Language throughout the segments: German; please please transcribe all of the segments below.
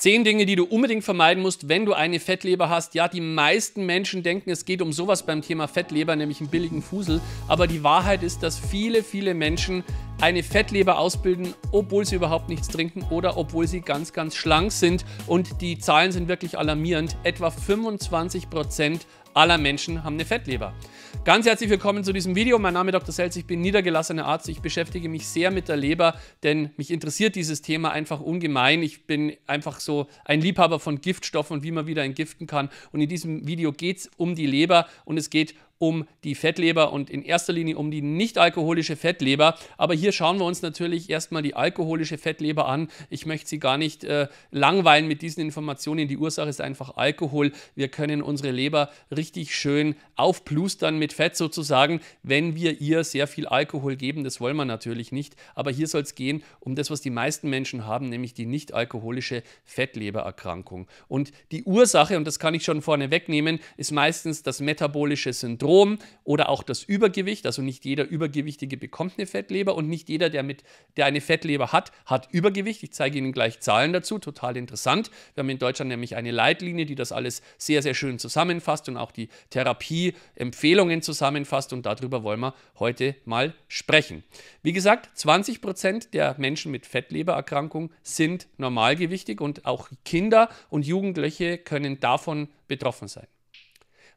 Zehn Dinge, die du unbedingt vermeiden musst, wenn du eine Fettleber hast. Ja, die meisten Menschen denken, es geht um sowas beim Thema Fettleber, nämlich einen billigen Fusel. Aber die Wahrheit ist, dass viele, viele Menschen eine Fettleber ausbilden, obwohl sie überhaupt nichts trinken oder obwohl sie ganz, ganz schlank sind. Und die Zahlen sind wirklich alarmierend. Etwa 25 Prozent aller Menschen haben eine Fettleber. Ganz herzlich willkommen zu diesem Video. Mein Name ist Dr. Selz, ich bin niedergelassener Arzt. Ich beschäftige mich sehr mit der Leber, denn mich interessiert dieses Thema einfach ungemein. Ich bin einfach so ein Liebhaber von Giftstoffen und wie man wieder entgiften kann. Und in diesem Video geht es um die Leber und es geht um um die Fettleber und in erster Linie um die nicht-alkoholische Fettleber. Aber hier schauen wir uns natürlich erstmal die alkoholische Fettleber an. Ich möchte Sie gar nicht äh, langweilen mit diesen Informationen. Die Ursache ist einfach Alkohol. Wir können unsere Leber richtig schön aufplustern mit Fett sozusagen, wenn wir ihr sehr viel Alkohol geben. Das wollen wir natürlich nicht. Aber hier soll es gehen um das, was die meisten Menschen haben, nämlich die nicht-alkoholische Fettlebererkrankung. Und die Ursache, und das kann ich schon vorne wegnehmen, ist meistens das metabolische Syndrom. Syndrom oder auch das Übergewicht. Also nicht jeder Übergewichtige bekommt eine Fettleber und nicht jeder, der, mit, der eine Fettleber hat, hat Übergewicht. Ich zeige Ihnen gleich Zahlen dazu, total interessant. Wir haben in Deutschland nämlich eine Leitlinie, die das alles sehr, sehr schön zusammenfasst und auch die Therapieempfehlungen zusammenfasst und darüber wollen wir heute mal sprechen. Wie gesagt, 20 Prozent der Menschen mit Fettlebererkrankung sind normalgewichtig und auch Kinder und Jugendliche können davon betroffen sein.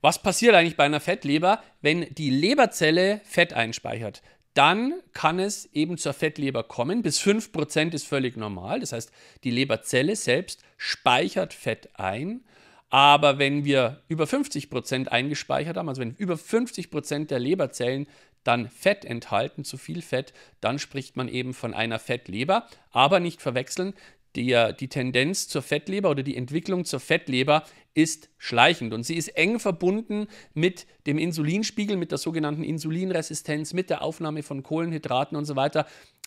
Was passiert eigentlich bei einer Fettleber, wenn die Leberzelle Fett einspeichert? Dann kann es eben zur Fettleber kommen. Bis 5% ist völlig normal. Das heißt, die Leberzelle selbst speichert Fett ein. Aber wenn wir über 50% eingespeichert haben, also wenn über 50% der Leberzellen dann Fett enthalten, zu viel Fett, dann spricht man eben von einer Fettleber. Aber nicht verwechseln, die, die Tendenz zur Fettleber oder die Entwicklung zur Fettleber ist schleichend und sie ist eng verbunden mit dem Insulinspiegel, mit der sogenannten Insulinresistenz, mit der Aufnahme von Kohlenhydraten und so weiter.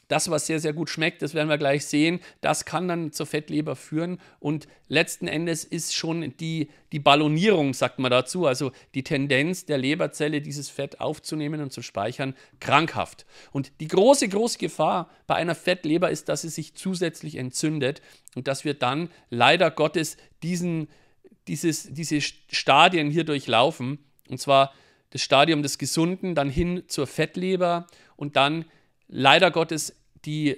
Das, was sehr, sehr gut schmeckt, das werden wir gleich sehen, das kann dann zur Fettleber führen. Und letzten Endes ist schon die, die Ballonierung, sagt man dazu, also die Tendenz der Leberzelle, dieses Fett aufzunehmen und zu speichern, krankhaft. Und die große, große Gefahr bei einer Fettleber ist, dass sie sich zusätzlich entzündet und dass wir dann leider Gottes diesen, dieses, diese Stadien hier durchlaufen. Und zwar das Stadium des Gesunden, dann hin zur Fettleber und dann leider Gottes die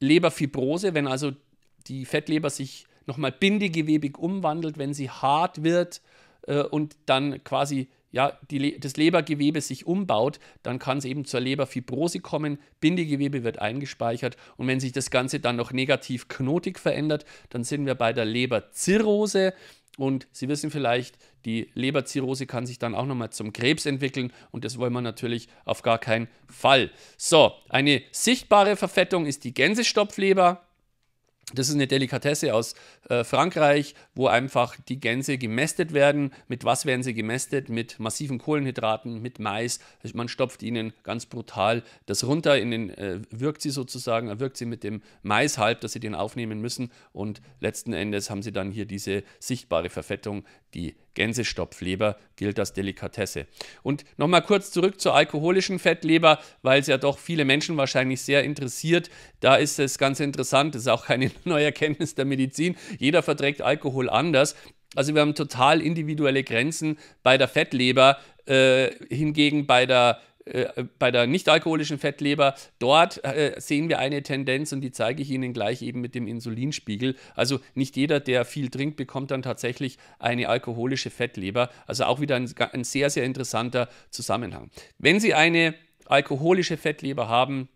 Leberfibrose, wenn also die Fettleber sich nochmal bindegewebig umwandelt, wenn sie hart wird äh, und dann quasi ja, die, das Lebergewebe sich umbaut, dann kann es eben zur Leberfibrose kommen, Bindegewebe wird eingespeichert und wenn sich das Ganze dann noch negativ knotig verändert, dann sind wir bei der Leberzirrhose. Und Sie wissen vielleicht, die Leberzirrhose kann sich dann auch nochmal zum Krebs entwickeln und das wollen wir natürlich auf gar keinen Fall. So, eine sichtbare Verfettung ist die Gänsestopfleber. Das ist eine Delikatesse aus äh, Frankreich, wo einfach die Gänse gemästet werden. Mit was werden sie gemästet? Mit massiven Kohlenhydraten, mit Mais. Also man stopft ihnen ganz brutal das runter, in den, äh, wirkt sie sozusagen, erwirkt äh, sie mit dem Mais halb, dass sie den aufnehmen müssen. Und letzten Endes haben sie dann hier diese sichtbare Verfettung, die Gänsestopfleber gilt als Delikatesse. Und nochmal kurz zurück zur alkoholischen Fettleber, weil es ja doch viele Menschen wahrscheinlich sehr interessiert. Da ist es ganz interessant, das ist auch keine neue Erkenntnis der Medizin. Jeder verträgt Alkohol anders. Also wir haben total individuelle Grenzen bei der Fettleber, äh, hingegen bei der äh, bei der nichtalkoholischen Fettleber, dort äh, sehen wir eine Tendenz und die zeige ich Ihnen gleich eben mit dem Insulinspiegel. Also nicht jeder, der viel trinkt, bekommt dann tatsächlich eine alkoholische Fettleber. Also auch wieder ein, ein sehr, sehr interessanter Zusammenhang. Wenn Sie eine alkoholische Fettleber haben,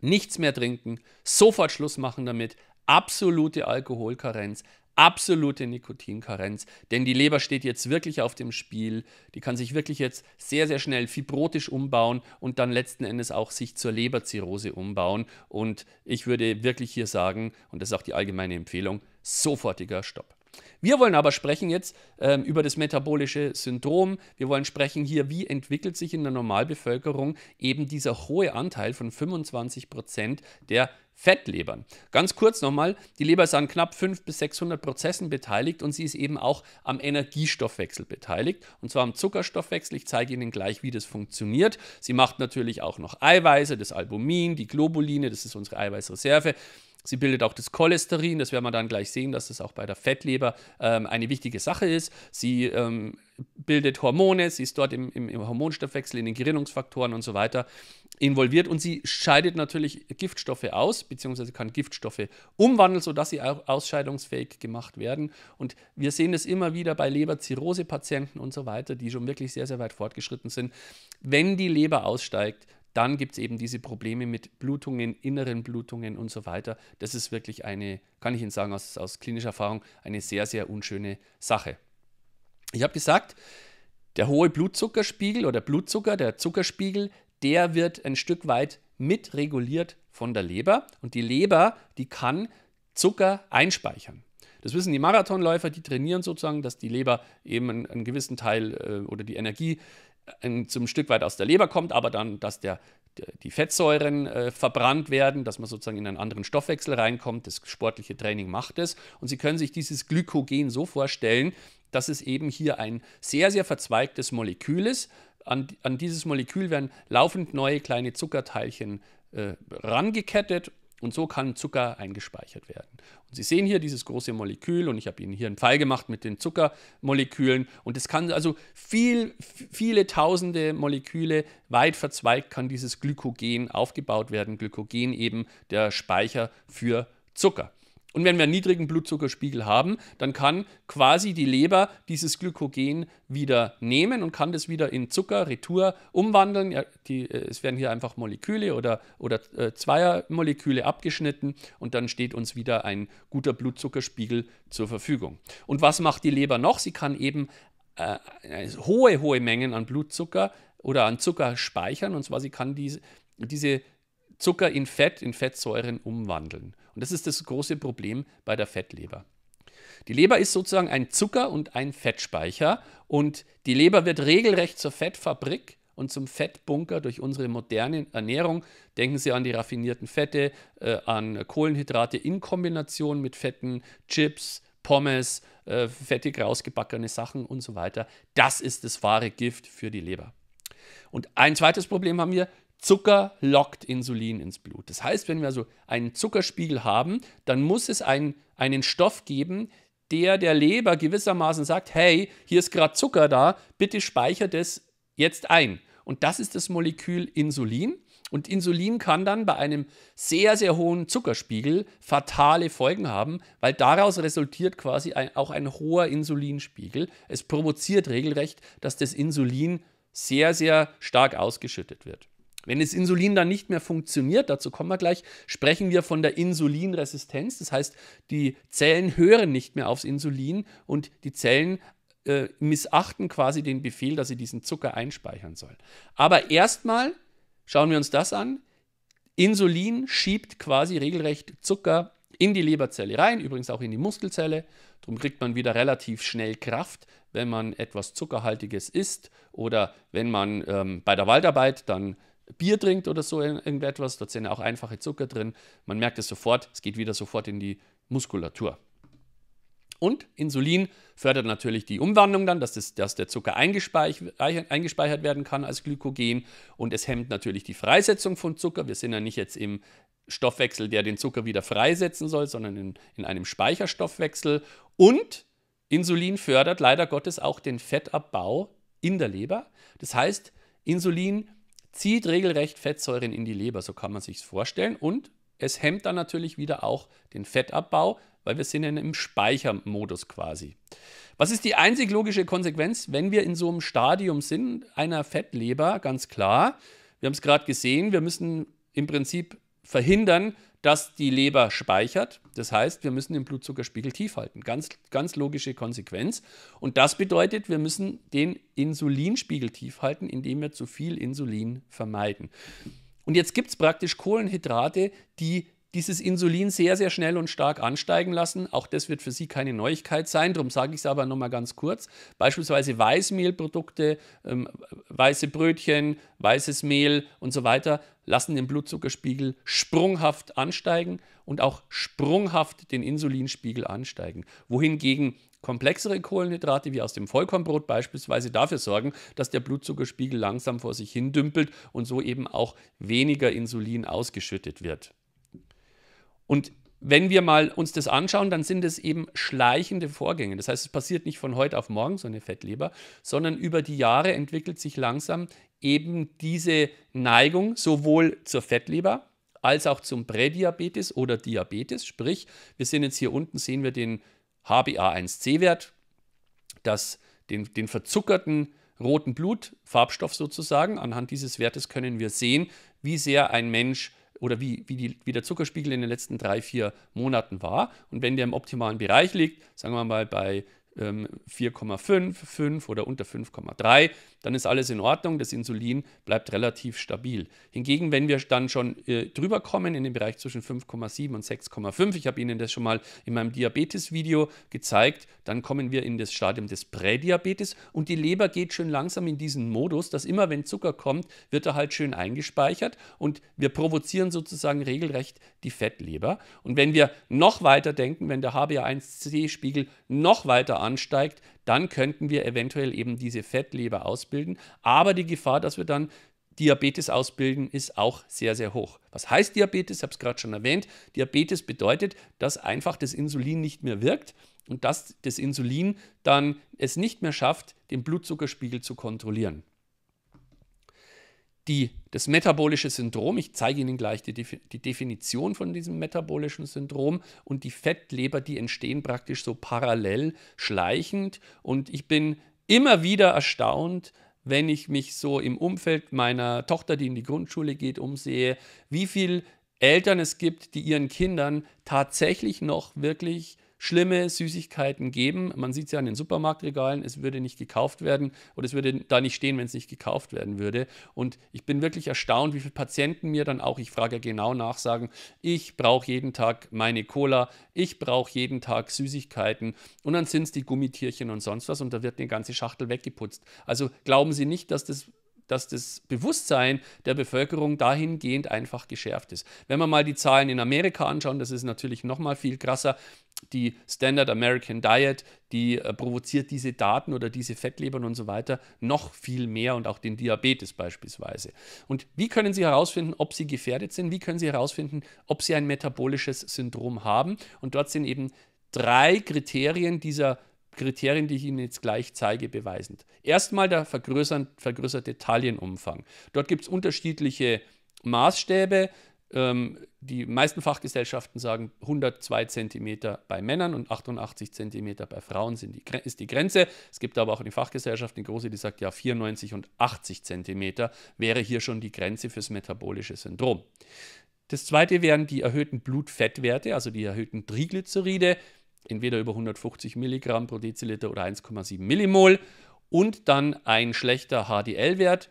nichts mehr trinken, sofort Schluss machen damit, absolute Alkoholkarenz, absolute Nikotinkarenz, denn die Leber steht jetzt wirklich auf dem Spiel, die kann sich wirklich jetzt sehr, sehr schnell fibrotisch umbauen und dann letzten Endes auch sich zur Leberzirrhose umbauen und ich würde wirklich hier sagen, und das ist auch die allgemeine Empfehlung, sofortiger Stopp. Wir wollen aber sprechen jetzt ähm, über das metabolische Syndrom. Wir wollen sprechen hier, wie entwickelt sich in der Normalbevölkerung eben dieser hohe Anteil von 25 Prozent der Fettlebern. Ganz kurz nochmal, die Leber ist an knapp 500 bis 600 Prozessen beteiligt und sie ist eben auch am Energiestoffwechsel beteiligt und zwar am Zuckerstoffwechsel. Ich zeige Ihnen gleich, wie das funktioniert. Sie macht natürlich auch noch Eiweiße, das Albumin, die Globuline, das ist unsere Eiweißreserve. Sie bildet auch das Cholesterin, das werden wir dann gleich sehen, dass das auch bei der Fettleber ähm, eine wichtige Sache ist. Sie ähm, bildet Hormone, sie ist dort im, im, im, Hormonstoffwechsel, in den Gerinnungsfaktoren und so weiter involviert und sie scheidet natürlich Giftstoffe aus, beziehungsweise kann Giftstoffe umwandeln, sodass sie auch ausscheidungsfähig gemacht werden. Und wir sehen das immer wieder bei Leberzirrhose-Patienten und so weiter, die schon wirklich sehr, sehr weit fortgeschritten sind. Wenn die Leber aussteigt, dann gibt es eben diese Probleme mit Blutungen, inneren Blutungen und so weiter. Das ist wirklich eine, kann ich Ihnen sagen, aus, aus klinischer Erfahrung, eine sehr, sehr unschöne Sache. Ich habe gesagt, der hohe Blutzuckerspiegel oder Blutzucker, der Zuckerspiegel, der wird ein Stück weit mitreguliert von der Leber. Und die Leber, die kann Zucker einspeichern. Das wissen die Marathonläufer, die trainieren sozusagen, dass die Leber eben einen, einen gewissen Teil äh, oder die Energie ein, zum Stück weit aus der Leber kommt, aber dann, dass der, die Fettsäuren äh, verbrannt werden, dass man sozusagen in einen anderen Stoffwechsel reinkommt. Das sportliche Training macht es. Und Sie können sich dieses Glykogen so vorstellen, dass es eben hier ein sehr, sehr verzweigtes Molekül ist. An, an dieses Molekül werden laufend neue kleine Zuckerteilchen äh, rangekettet und so kann Zucker eingespeichert werden. Und Sie sehen hier dieses große Molekül und ich habe Ihnen hier einen Pfeil gemacht mit den Zuckermolekülen. Und es kann also viel, viele tausende Moleküle weit verzweigt kann dieses Glykogen aufgebaut werden. Glykogen eben der Speicher für Zucker. Und wenn wir einen niedrigen Blutzuckerspiegel haben, dann kann quasi die Leber dieses Glykogen wieder nehmen und kann das wieder in Zucker, Retour umwandeln. Ja, die, äh, es werden hier einfach Moleküle oder, oder äh, Zweiermoleküle abgeschnitten und dann steht uns wieder ein guter Blutzuckerspiegel zur Verfügung. Und was macht die Leber noch? Sie kann eben äh, äh hohe, hohe Mengen an Blutzucker oder an Zucker speichern und zwar sie kann diese, diese Zucker in Fett, in Fettsäuren umwandeln. Und das ist das große Problem bei der Fettleber. Die Leber ist sozusagen ein Zucker- und ein Fettspeicher und die Leber wird regelrecht zur Fettfabrik und zum Fettbunker durch unsere moderne Ernährung. Denken Sie an die raffinierten Fette, äh, an Kohlenhydrate in Kombination mit Fetten, Chips, Pommes, äh, fettig rausgebackene Sachen und so weiter. Das ist das wahre Gift für die Leber. Und ein zweites Problem haben wir, Zucker lockt Insulin ins Blut. Das heißt, wenn wir also einen Zuckerspiegel haben, dann muss es ein, einen Stoff geben, der der Leber gewissermaßen sagt, hey, hier ist gerade Zucker da, bitte speichert es jetzt ein. Und das ist das Molekül Insulin. Und Insulin kann dann bei einem sehr, sehr hohen Zuckerspiegel fatale Folgen haben, weil daraus resultiert quasi ein, auch ein hoher Insulinspiegel. Es provoziert regelrecht, dass das Insulin sehr, sehr stark ausgeschüttet wird. Wenn das Insulin dann nicht mehr funktioniert, dazu kommen wir gleich, sprechen wir von der Insulinresistenz. Das heißt, die Zellen hören nicht mehr aufs Insulin und die Zellen äh, missachten quasi den Befehl, dass sie diesen Zucker einspeichern sollen. Aber erstmal schauen wir uns das an. Insulin schiebt quasi regelrecht Zucker in die Leberzelle rein, übrigens auch in die Muskelzelle. Darum kriegt man wieder relativ schnell Kraft, wenn man etwas Zuckerhaltiges isst oder wenn man ähm, bei der Waldarbeit dann Bier trinkt oder so irgendetwas, dort sind ja auch einfache Zucker drin. Man merkt es sofort, es geht wieder sofort in die Muskulatur. Und Insulin fördert natürlich die Umwandlung dann, dass, das, dass der Zucker eingespeichert, eingespeichert, werden kann als Glykogen und es hemmt natürlich die Freisetzung von Zucker. Wir sind ja nicht jetzt im Stoffwechsel, der den Zucker wieder freisetzen soll, sondern in, in einem Speicherstoffwechsel. Und Insulin fördert leider Gottes auch den Fettabbau in der Leber. Das heißt, Insulin fördert zieht regelrecht Fettsäuren in die Leber, so kann man sich vorstellen. Und es hemmt dann natürlich wieder auch den Fettabbau, weil wir sind in einem Speichermodus quasi. Was ist die einzig logische Konsequenz, wenn wir in so einem Stadium sind einer Fettleber? Ganz klar, wir haben es gerade gesehen, wir müssen im Prinzip verhindern, das die Leber speichert. Das heißt, wir müssen den Blutzuckerspiegel tief halten. Ganz, ganz logische Konsequenz. Und das bedeutet, wir müssen den Insulinspiegel tief halten, indem wir zu viel Insulin vermeiden. Und jetzt gibt es praktisch Kohlenhydrate, die dieses Insulin sehr, sehr schnell und stark ansteigen lassen. Auch das wird für Sie keine Neuigkeit sein, darum sage ich es aber nochmal ganz kurz. Beispielsweise Weißmehlprodukte, ähm, weiße Brötchen, weißes Mehl und so weiter lassen den Blutzuckerspiegel sprunghaft ansteigen und auch sprunghaft den Insulinspiegel ansteigen. Wohingegen komplexere Kohlenhydrate wie aus dem Vollkornbrot beispielsweise dafür sorgen, dass der Blutzuckerspiegel langsam vor sich hin dümpelt und so eben auch weniger Insulin ausgeschüttet wird. Und wenn wir mal uns das anschauen, dann sind es eben schleichende Vorgänge. Das heißt, es passiert nicht von heute auf morgen so eine Fettleber, sondern über die Jahre entwickelt sich langsam eben diese Neigung sowohl zur Fettleber als auch zum Prädiabetes oder Diabetes. Sprich, wir sind jetzt hier unten, sehen wir den HbA1c-Wert, das, den, den verzuckerten roten Blutfarbstoff sozusagen. Anhand dieses Wertes können wir sehen, wie sehr ein Mensch oder wie, wie, die, wie der Zuckerspiegel in den letzten drei, vier Monaten war. Und wenn der im optimalen Bereich liegt, sagen wir mal bei 4,5, ähm, 5 oder unter 5,3, dann ist alles in Ordnung. Das Insulin bleibt relativ stabil. Hingegen, wenn wir dann schon äh, drüber kommen in den Bereich zwischen 5,7 und 6,5, ich habe Ihnen das schon mal in meinem Diabetes-Video gezeigt, dann kommen wir in das Stadium des Prädiabetes und die Leber geht schön langsam in diesen Modus, dass immer wenn Zucker kommt, wird er halt schön eingespeichert und wir provozieren sozusagen regelrecht die Fettleber. Und wenn wir noch weiter denken, wenn der HbA1c-Spiegel noch weiter an ansteigt, dann könnten wir eventuell eben diese Fettleber ausbilden. Aber die Gefahr, dass wir dann Diabetes ausbilden, ist auch sehr, sehr hoch. Was heißt Diabetes? Ich habe es gerade schon erwähnt. Diabetes bedeutet, dass einfach das Insulin nicht mehr wirkt und dass das Insulin dann es nicht mehr schafft, den Blutzuckerspiegel zu kontrollieren die, das metabolische Syndrom, ich zeige Ihnen gleich die, die Definition von diesem metabolischen Syndrom und die Fettleber, die entstehen praktisch so parallel schleichend. Und ich bin immer wieder erstaunt, wenn ich mich so im Umfeld meiner Tochter, die in die Grundschule geht, umsehe, wie viele Eltern es gibt, die ihren Kindern tatsächlich noch wirklich schlimme Süßigkeiten geben. Man sieht es ja an den Supermarktregalen, es würde nicht gekauft werden oder es würde da nicht stehen, wenn es nicht gekauft werden würde. Und ich bin wirklich erstaunt, wie viele Patienten mir dann auch, ich frage ja genau nach, sagen, ich brauche jeden Tag meine Cola, ich brauche jeden Tag Süßigkeiten und dann sind es die Gummitierchen und sonst was und da wird eine ganze Schachtel weggeputzt. Also glauben Sie nicht, dass das dass das Bewusstsein der Bevölkerung dahingehend einfach geschärft ist. Wenn wir mal die Zahlen in Amerika anschauen, das ist natürlich noch mal viel krasser die Standard American Diet, die äh, provoziert diese Daten oder diese Fettlebern und so weiter noch viel mehr und auch den Diabetes beispielsweise. Und wie können Sie herausfinden, ob Sie gefährdet sind? Wie können Sie herausfinden, ob Sie ein metabolisches Syndrom haben? Und dort sind eben drei Kriterien dieser Kriterien, die ich Ihnen jetzt gleich zeige, beweisend. Erstmal der vergrößerte Talienumfang. Dort gibt es unterschiedliche Maßstäbe. Ähm, die meisten Fachgesellschaften sagen 102 cm bei Männern und 88 cm bei Frauen sind die, ist die Grenze. Es gibt aber auch eine Fachgesellschaft, eine große, die sagt ja 94 und 80 cm wäre hier schon die Grenze fürs metabolische Syndrom. Das zweite wären die erhöhten Blutfettwerte, also die erhöhten Triglyceride, entweder über 150 Milligramm pro Deziliter oder 1,7 Millimol und dann ein schlechter HDL-Wert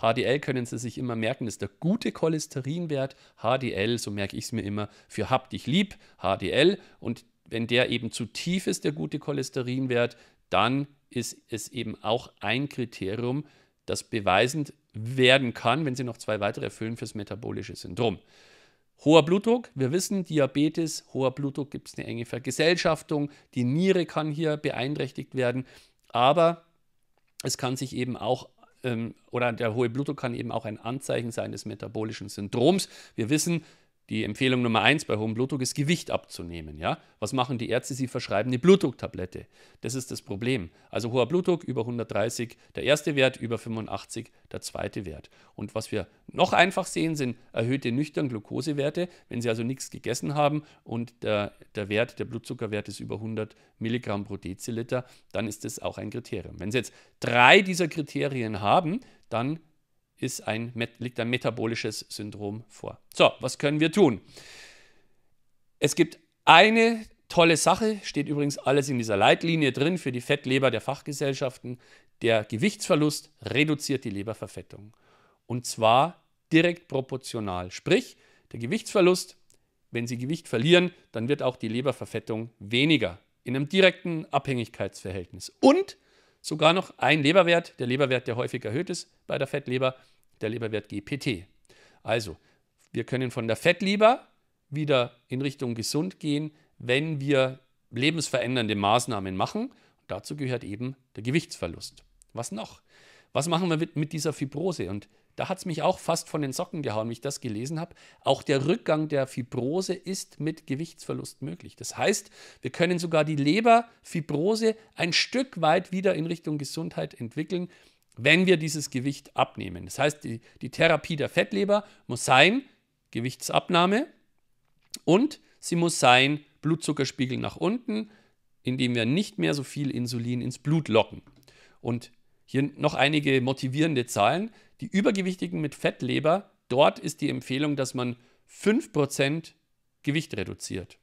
HDL können Sie sich immer merken, ist der gute Cholesterinwert. HDL, so merke ich es mir immer, für hab dich lieb, HDL. Und wenn der eben zu tief ist, der gute Cholesterinwert, dann ist es eben auch ein Kriterium, das beweisend werden kann, wenn Sie noch zwei weitere erfüllen fürs metabolische Syndrom. Hoher Blutdruck, wir wissen, Diabetes, hoher Blutdruck gibt es eine enge Vergesellschaftung, die Niere kann hier beeinträchtigt werden, aber es kann sich eben auch ähm, oder der hohe Blutdruck kann eben auch ein Anzeichen sein des metabolischen Syndroms. Wir wissen, die Empfehlung Nummer eins bei hohem Blutdruck ist, Gewicht abzunehmen. Ja? Was machen die Ärzte? Sie verschreiben eine Blutdrucktablette. Das ist das Problem. Also hoher Blutdruck über 130, der erste Wert über 85, der zweite Wert. Und was wir noch einfach sehen, sind erhöhte nüchtern Glukosewerte. Wenn Sie also nichts gegessen haben und der, der Wert, der Blutzuckerwert ist über 100 Milligramm pro Deziliter, dann ist das auch ein Kriterium. Wenn Sie jetzt drei dieser Kriterien haben, dann ist ein, liegt ein metabolisches Syndrom vor. So, was können wir tun? Es gibt eine tolle Sache, steht übrigens alles in dieser Leitlinie drin für die Fettleber der Fachgesellschaften. Der Gewichtsverlust reduziert die Leberverfettung. Und zwar direkt proportional. Sprich, der Gewichtsverlust, wenn Sie Gewicht verlieren, dann wird auch die Leberverfettung weniger. In einem direkten Abhängigkeitsverhältnis. Und sogar noch ein Leberwert, der Leberwert, der häufig erhöht ist bei der Fettleber, der Leberwert GPT. Also, wir können von der Fettleber wieder in Richtung gesund gehen, wenn wir lebensverändernde Maßnahmen machen. Und dazu gehört eben der Gewichtsverlust. Was noch? Was machen wir mit, mit dieser Fibrose? Und da hat es mich auch fast von den Socken gehauen, wie ich das gelesen habe. Auch der Rückgang der Fibrose ist mit Gewichtsverlust möglich. Das heißt, wir können sogar die Leberfibrose ein Stück weit wieder in Richtung Gesundheit entwickeln, wenn wir dieses Gewicht abnehmen. Das heißt, die, die Therapie der Fettleber muss sein, Gewichtsabnahme und sie muss sein, Blutzuckerspiegel nach unten, indem wir nicht mehr so viel Insulin ins Blut locken. Und hier noch einige motivierende Zahlen. Die Übergewichtigen mit Fettleber, dort ist die Empfehlung, dass man 5% Gewicht reduziert.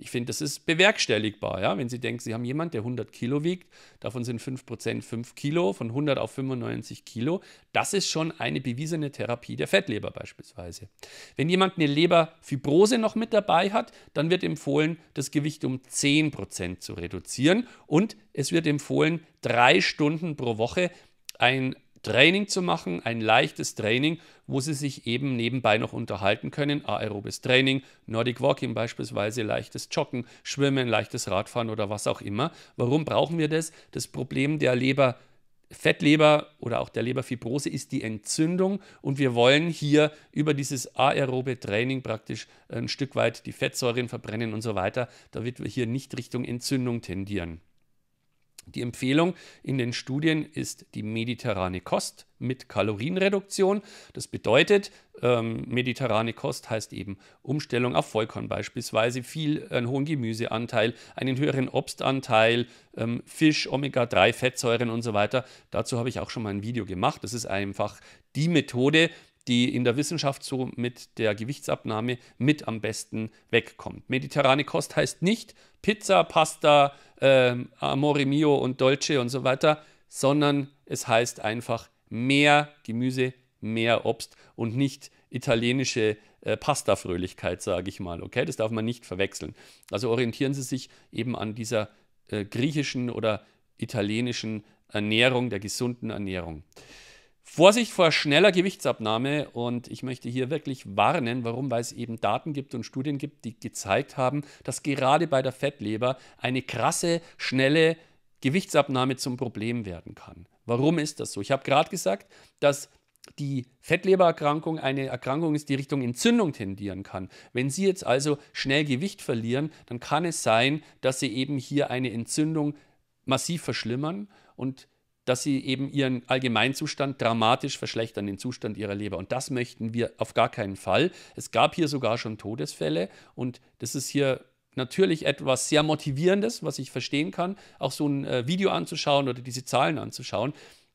Ich finde, das ist bewerkstelligbar. Ja? Wenn Sie denken, Sie haben jemanden, der 100 Kilo wiegt, davon sind 5% 5 Kilo, von 100 auf 95 Kilo, das ist schon eine bewiesene Therapie der Fettleber beispielsweise. Wenn jemand eine Leberfibrose noch mit dabei hat, dann wird empfohlen, das Gewicht um 10% zu reduzieren und es wird empfohlen, drei Stunden pro Woche ein Training zu machen, ein leichtes Training, wo sie sich eben nebenbei noch unterhalten können. Aerobes Training, Nordic Walking beispielsweise, leichtes Joggen, Schwimmen, leichtes Radfahren oder was auch immer. Warum brauchen wir das? Das Problem der Leber. Fettleber oder auch der Leberfibrose ist die Entzündung und wir wollen hier über dieses aerobe Training praktisch ein Stück weit die Fettsäuren verbrennen und so weiter, damit wir hier nicht Richtung Entzündung tendieren. Die Empfehlung in den Studien ist die mediterrane Kost mit Kalorienreduktion. Das bedeutet, ähm, mediterrane Kost heißt eben Umstellung auf Vollkorn beispielsweise, viel äh, einen hohen Gemüseanteil, einen höheren Obstanteil, ähm, Fisch, Omega-3, Fettsäuren und so weiter. Dazu habe ich auch schon mal ein Video gemacht. Das ist einfach die Methode, die in der Wissenschaft so mit der Gewichtsabnahme mit am besten wegkommt. Mediterrane Kost heißt nicht Pizza, Pasta, äh, Amore Mio und Dolce und so weiter, sondern es heißt einfach mehr Gemüse, mehr Obst und nicht italienische äh, Pasta-Fröhlichkeit, sage ich mal. Okay, das darf man nicht verwechseln. Also orientieren Sie sich eben an dieser äh, griechischen oder italienischen Ernährung, der gesunden Ernährung. Vorsicht vor schneller Gewichtsabnahme und ich möchte hier wirklich warnen, warum, weil es eben Daten gibt und Studien gibt, die gezeigt haben, dass gerade bei der Fettleber eine krasse, schnelle Gewichtsabnahme zum Problem werden kann. Warum ist das so? Ich habe gerade gesagt, dass die Fettlebererkrankung eine Erkrankung ist, die Richtung Entzündung tendieren kann. Wenn Sie jetzt also schnell Gewicht verlieren, dann kann es sein, dass Sie eben hier eine Entzündung massiv verschlimmern und dass sie eben ihren Allgemeinzustand dramatisch verschlechtern, den Zustand ihrer Leber. Und das möchten wir auf gar keinen Fall. Es gab hier sogar schon Todesfälle und das ist hier natürlich etwas sehr Motivierendes, was ich verstehen kann, auch so ein äh, Video anzuschauen oder diese Zahlen anzuschauen.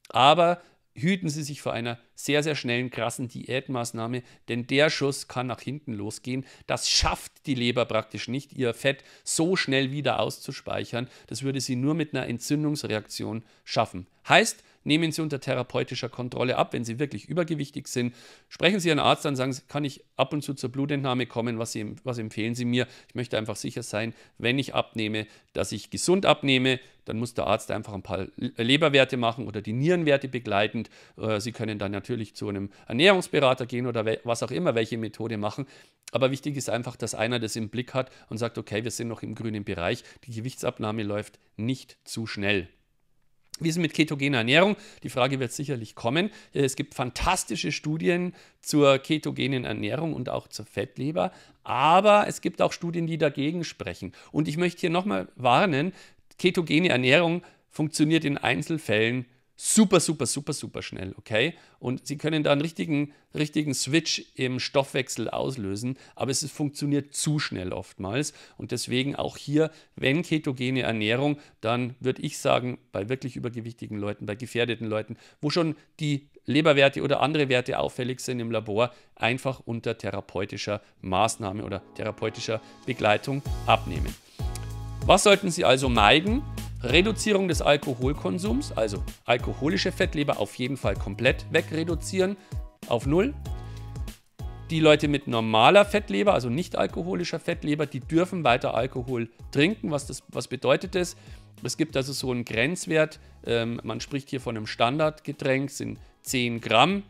Aber hüten Sie sich vor einer sehr, sehr schnellen, krassen Diätmaßnahme, denn der Schuss kann nach hinten losgehen. Das schafft die Leber praktisch nicht, ihr Fett so schnell wieder auszuspeichern. Das würde sie nur mit einer Entzündungsreaktion schaffen. Heißt, Nehmen Sie unter therapeutischer Kontrolle ab, wenn Sie wirklich übergewichtig sind. Sprechen Sie Ihren Arzt an, sagen Sie, kann ich ab und zu zur Blutentnahme kommen? Was, Sie, was empfehlen Sie mir? Ich möchte einfach sicher sein, wenn ich abnehme, dass ich gesund abnehme. Dann muss der Arzt einfach ein paar Leberwerte machen oder die Nierenwerte begleitend. Äh, Sie können dann natürlich zu einem Ernährungsberater gehen oder was auch immer, welche Methode machen. Aber wichtig ist einfach, dass einer das im Blick hat und sagt, okay, wir sind noch im grünen Bereich, die Gewichtsabnahme läuft nicht zu schnell. Wie ist es mit ketogener Ernährung? Die Frage wird sicherlich kommen. Äh, es gibt fantastische Studien zur ketogenen Ernährung und auch zur Fettleber, aber es gibt auch Studien, die dagegen sprechen. Und ich möchte hier nochmal warnen, ketogene Ernährung funktioniert in Einzelfällen super, super, super, super schnell, okay? Und sie können da einen richtigen, richtigen Switch im Stoffwechsel auslösen, aber es funktioniert zu schnell oftmals. Und deswegen auch hier, wenn ketogene Ernährung, dann würde ich sagen, bei wirklich übergewichtigen Leuten, bei gefährdeten Leuten, wo schon die Leberwerte oder andere Werte auffällig sind im Labor, einfach unter therapeutischer Maßnahme oder therapeutischer Begleitung abnehmen. Was sollten Sie also meiden? Reduzierung des Alkoholkonsums, also alkoholische Fettleber auf jeden Fall komplett wegreduzieren auf null. Die Leute mit normaler Fettleber, also nicht alkoholischer Fettleber, die dürfen weiter Alkohol trinken. Was, das, was bedeutet das? Es gibt also so einen Grenzwert. Ähm, man spricht hier von einem Standardgetränk, sind 10 Gramm.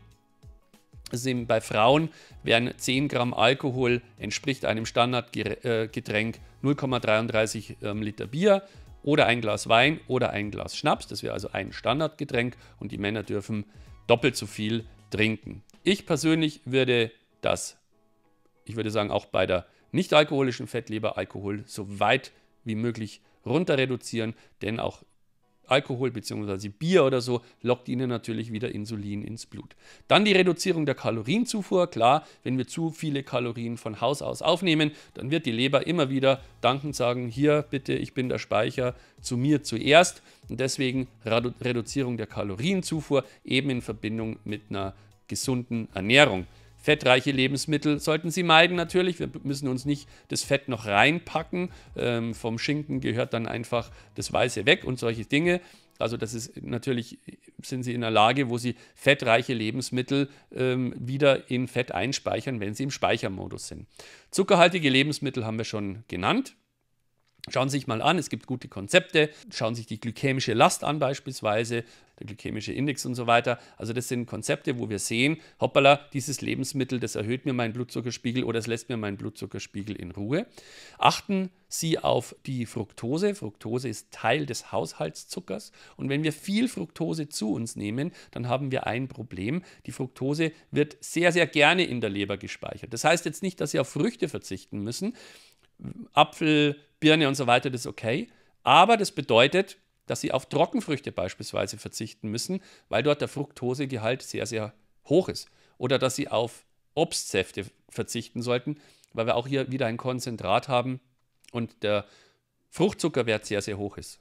Sind bei Frauen werden 10 Gramm Alkohol entspricht einem Standardgetränk äh, 0,33 ähm, Liter Bier oder ein Glas Wein oder ein Glas Schnaps. Das wäre also ein Standardgetränk und die Männer dürfen doppelt so viel trinken. Ich persönlich würde das, ich würde sagen, auch bei der nicht alkoholischen Fettleber Alkohol so weit wie möglich runter reduzieren, denn auch Alkohol bzw. Bier oder so lockt ihnen natürlich wieder Insulin ins Blut. Dann die Reduzierung der Kalorienzufuhr. Klar, wenn wir zu viele Kalorien von Haus aus aufnehmen, dann wird die Leber immer wieder dankend sagen, hier bitte, ich bin der Speicher, zu mir zuerst. Und deswegen Redu Reduzierung der Kalorienzufuhr eben in Verbindung mit einer gesunden Ernährung. Fettreiche Lebensmittel sollten Sie meiden natürlich. Wir müssen uns nicht das Fett noch reinpacken. Ähm, vom Schinken gehört dann einfach das Weiße weg und solche Dinge. Also das ist natürlich, sind Sie in der Lage, wo Sie fettreiche Lebensmittel ähm, wieder in Fett einspeichern, wenn Sie im Speichermodus sind. Zuckerhaltige Lebensmittel haben wir schon genannt. Schauen Sie sich mal an, es gibt gute Konzepte. Schauen Sie sich die glykämische Last an beispielsweise der glykämische Index und so weiter. Also das sind Konzepte, wo wir sehen, hoppala, dieses Lebensmittel, das erhöht mir meinen Blutzuckerspiegel oder es lässt mir meinen Blutzuckerspiegel in Ruhe. Achten Sie auf die Fructose. Fructose ist Teil des Haushaltszuckers und wenn wir viel Fructose zu uns nehmen, dann haben wir ein Problem. Die Fructose wird sehr, sehr gerne in der Leber gespeichert. Das heißt jetzt nicht, dass Sie auf Früchte verzichten müssen. Apfel, Birne und so weiter, das ist okay. Aber das bedeutet, dass sie auf Trockenfrüchte beispielsweise verzichten müssen, weil dort der Fructosegehalt sehr, sehr hoch ist. Oder dass sie auf Obstsäfte verzichten sollten, weil wir auch hier wieder ein Konzentrat haben und der Fruchtzuckerwert sehr, sehr hoch ist.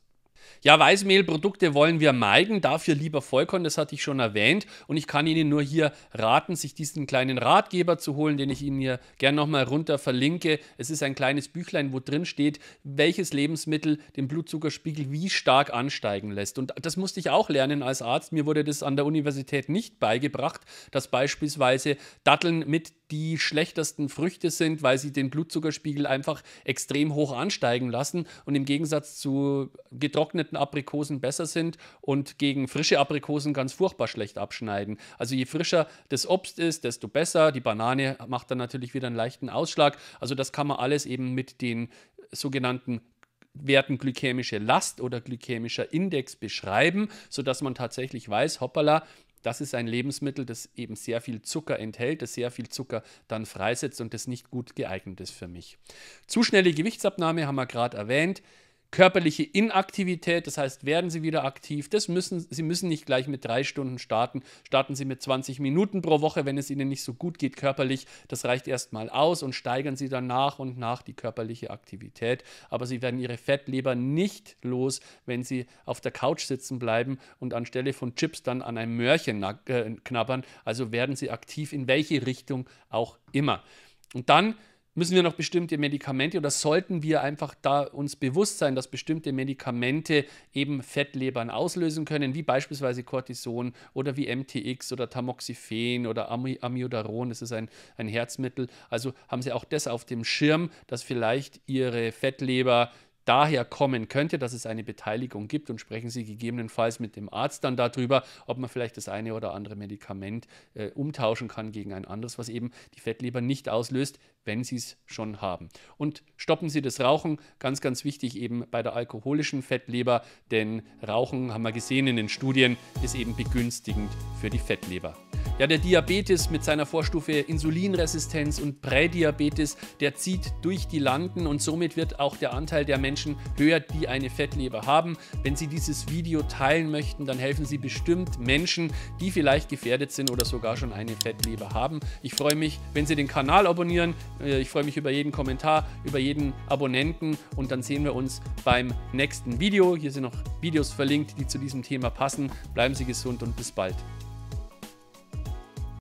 Ja, Weißmehlprodukte wollen wir meiden, dafür lieber Vollkorn, das hatte ich schon erwähnt. Und ich kann Ihnen nur hier raten, sich diesen kleinen Ratgeber zu holen, den ich Ihnen hier gerne nochmal runter verlinke. Es ist ein kleines Büchlein, wo drin steht, welches Lebensmittel den Blutzuckerspiegel wie stark ansteigen lässt. Und das musste ich auch lernen als Arzt. Mir wurde das an der Universität nicht beigebracht, dass beispielsweise Datteln mit die schlechtesten Früchte sind, weil sie den Blutzuckerspiegel einfach extrem hoch ansteigen lassen und im Gegensatz zu getrockneten Aprikosen besser sind und gegen frische Aprikosen ganz furchtbar schlecht abschneiden. Also je frischer das Obst ist, desto besser. Die Banane macht dann natürlich wieder einen leichten Ausschlag. Also das kann man alles eben mit den sogenannten Werten glykämische Last oder glykämischer Index beschreiben, sodass man tatsächlich weiß, hoppala, das ist ein Lebensmittel, das eben sehr viel Zucker enthält, das sehr viel Zucker dann freisetzt und das nicht gut geeignet ist für mich. Zu schnelle Gewichtsabnahme haben wir gerade erwähnt körperliche Inaktivität, das heißt, werden Sie wieder aktiv. Das müssen, Sie müssen nicht gleich mit drei Stunden starten. Starten Sie mit 20 Minuten pro Woche, wenn es Ihnen nicht so gut geht körperlich. Das reicht erstmal aus und steigern Sie dann nach und nach die körperliche Aktivität. Aber Sie werden Ihre Fettleber nicht los, wenn Sie auf der Couch sitzen bleiben und anstelle von Chips dann an einem Mörchen äh, knabbern. Also werden Sie aktiv in welche Richtung auch immer. Und dann müssen wir noch bestimmte Medikamente oder sollten wir einfach da uns bewusst sein, dass bestimmte Medikamente eben Fettlebern auslösen können, wie beispielsweise Cortison oder wie MTX oder Tamoxifen oder Ami Amiodaron, das ist ein, ein Herzmittel. Also haben Sie auch das auf dem Schirm, dass vielleicht Ihre Fettleber daher kommen könnte, dass es eine Beteiligung gibt und sprechen Sie gegebenenfalls mit dem Arzt dann darüber, ob man vielleicht das eine oder andere Medikament äh, umtauschen kann gegen ein anderes, was eben die Fettleber nicht auslöst, wenn Sie es schon haben. Und stoppen Sie das Rauchen, ganz, ganz wichtig eben bei der alkoholischen Fettleber, denn Rauchen, haben wir gesehen in den Studien, ist eben begünstigend für die Fettleber. Ja, der Diabetes mit seiner Vorstufe Insulinresistenz und Prädiabetes, der zieht durch die Landen und somit wird auch der Anteil der Menschen höher, die eine Fettleber haben. Wenn Sie dieses Video teilen möchten, dann helfen Sie bestimmt Menschen, die vielleicht gefährdet sind oder sogar schon eine Fettleber haben. Ich freue mich, wenn Sie den Kanal abonnieren. Äh, ich freue mich über jeden Kommentar, über jeden Abonnenten und dann sehen wir uns beim nächsten Video. Hier sind noch Videos verlinkt, die zu diesem Thema passen. Bleiben Sie gesund und bis bald.